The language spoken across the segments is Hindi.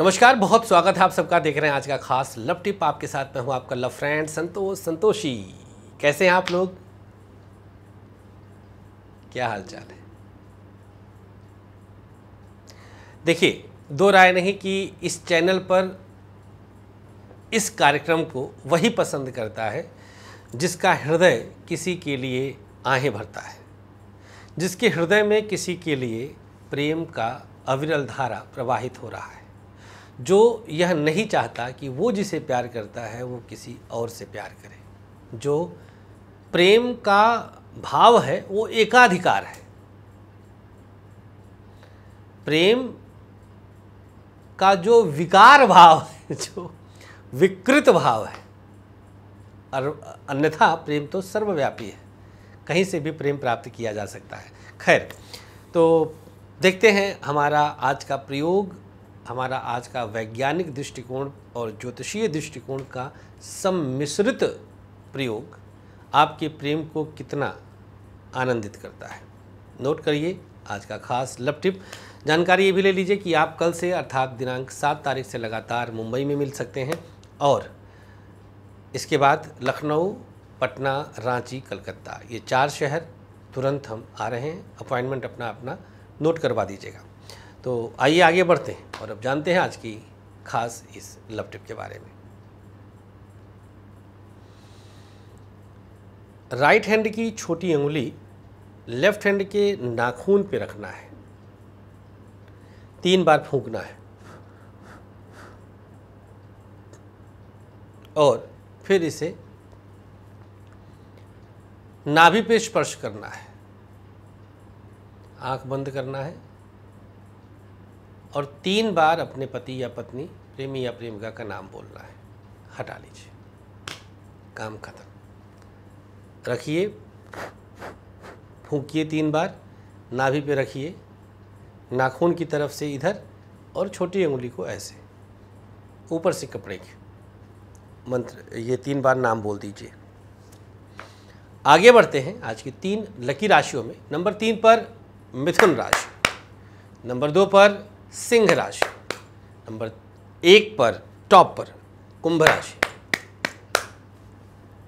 नमस्कार बहुत स्वागत है आप सबका देख रहे हैं आज का खास लव टिप आपके साथ मैं हूं आपका लव फ्रेंड संतोष संतोषी कैसे हैं आप लोग क्या हाल चाल है देखिए दो राय नहीं कि इस चैनल पर इस कार्यक्रम को वही पसंद करता है जिसका हृदय किसी के लिए आहें भरता है जिसके हृदय में किसी के लिए प्रेम का अविरल धारा प्रवाहित हो रहा है जो यह नहीं चाहता कि वो जिसे प्यार करता है वो किसी और से प्यार करे जो प्रेम का भाव है वो एकाधिकार है प्रेम का जो विकार भाव है जो विकृत भाव है और अन्यथा प्रेम तो सर्वव्यापी है कहीं से भी प्रेम प्राप्त किया जा सकता है खैर तो देखते हैं हमारा आज का प्रयोग हमारा आज का वैज्ञानिक दृष्टिकोण और ज्योतिषीय दृष्टिकोण का सम्मिश्रित प्रयोग आपके प्रेम को कितना आनंदित करता है नोट करिए आज का खास लव टिप जानकारी ये भी ले लीजिए कि आप कल से अर्थात दिनांक सात तारीख से लगातार मुंबई में मिल सकते हैं और इसके बाद लखनऊ पटना रांची कलकत्ता ये चार शहर तुरंत हम आ रहे हैं अपॉइंटमेंट अपना अपना नोट करवा दीजिएगा तो आइए आगे बढ़ते हैं और अब जानते हैं आज की खास इस लव टिप के बारे में राइट हैंड की छोटी उंगली लेफ्ट हैंड के नाखून पे रखना है तीन बार फूंकना है और फिर इसे नाभि पे स्पर्श करना है आंख बंद करना है और तीन बार अपने पति या पत्नी प्रेमी या प्रेमिका का नाम बोलना है हटा लीजिए काम खत्म रखिए फूकिए तीन बार नाभि पे रखिए नाखून की तरफ से इधर और छोटी उंगली को ऐसे ऊपर से कपड़े के मंत्र ये तीन बार नाम बोल दीजिए आगे बढ़ते हैं आज की तीन लकी राशियों में नंबर तीन पर मिथुन राशि नंबर दो पर सिंह राशि नंबर एक पर टॉप पर कुंभ राशि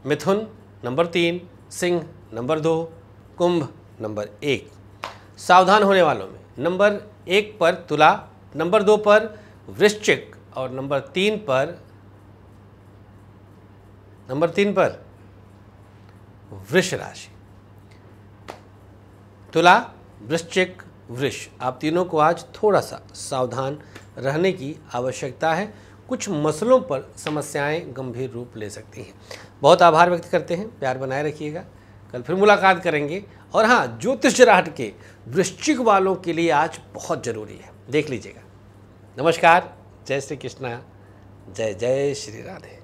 मिथुन नंबर तीन सिंह नंबर दो कुंभ नंबर एक सावधान होने वालों में नंबर एक पर तुला नंबर दो पर वृश्चिक और नंबर तीन पर नंबर तीन पर वृष राशि तुला वृश्चिक वृक्ष आप तीनों को आज थोड़ा सा सावधान रहने की आवश्यकता है कुछ मसलों पर समस्याएं गंभीर रूप ले सकती हैं बहुत आभार व्यक्त करते हैं प्यार बनाए रखिएगा कल फिर मुलाकात करेंगे और हाँ ज्योतिष जराहट के वृश्चिक वालों के लिए आज बहुत ज़रूरी है देख लीजिएगा नमस्कार जय श्री कृष्णा जय जय श्री राधे